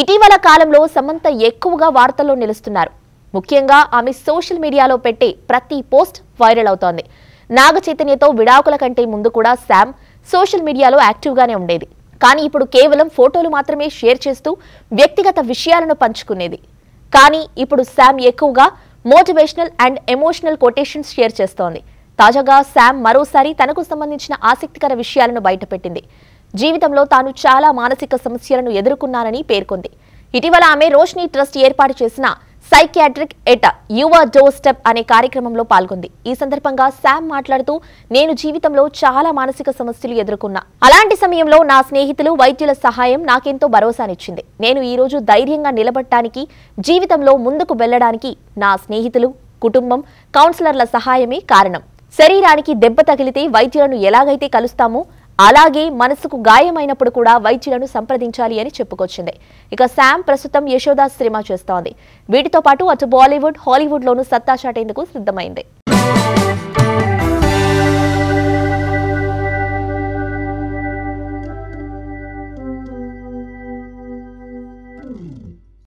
ఇటీవల కాలంలో సమంత ఎక్కువగా వార్తల్లో నిలుస్తున్నారు ముఖ్యంగా ఆమె సోషల్ మీడియాలో పెట్టే ప్రతి పోస్ట్ వైరల్ అవుతోంది నాగ చైతన్యతో విడాకుల కంటే ముందు కూడా శామ్ సోషల్ మీడియాలో యాక్టివ్గానే ఉండేది కానీ ఇప్పుడు కేవలం ఫోటోలు మాత్రమే షేర్ చేస్తూ వ్యక్తిగత విషయాలను పంచుకునేది కానీ ఇప్పుడు శామ్ ఎక్కువగా motivational and emotional quotations share చేస్తోంది తాజాగా శామ్ మరోసారి తనకు సంబంధించిన ఆసక్తికర విషయాలను బయటపెట్టింది జీవితంలో తాను చాలా మానసిక సమస్యలను ఎదుర్కొన్నానని పేర్కొంది ఇటీవల ఆమె రోష్ని ట్రస్ట్ ఏర్పాటు చేసిన సైకియాట్రిక్ ఎట యువ డో స్టెప్ అనే కార్యక్రమంలో పాల్గొంది ఈ సందర్భంగా శామ్ మాట్లాడుతూ నేను జీవితంలో చాలా మానసిక సమస్యలు ఎదుర్కొన్నా అలాంటి సమయంలో నా స్నేహితులు వైద్యుల సహాయం నాకెంతో భరోసానిచ్చింది నేను ఈరోజు ధైర్యంగా నిలబడటానికి జీవితంలో ముందుకు వెళ్లడానికి నా స్నేహితులు కుటుంబం కౌన్సిలర్ల సహాయమే కారణం శరీరానికి దెబ్బ తగిలితే వైద్యులను ఎలాగైతే కలుస్తామో అలాగే మనసుకు గాయమైనప్పుడు కూడా వైద్యులను సంప్రదించాలి అని చెప్పుకొచ్చింది ఇక శామ్ ప్రస్తుతం యశోదా సినిమా చేస్తోంది వీటితో పాటు అటు బాలీవుడ్ హాలీవుడ్ లోను సత్తా చాటేందుకు సిద్ధమైంది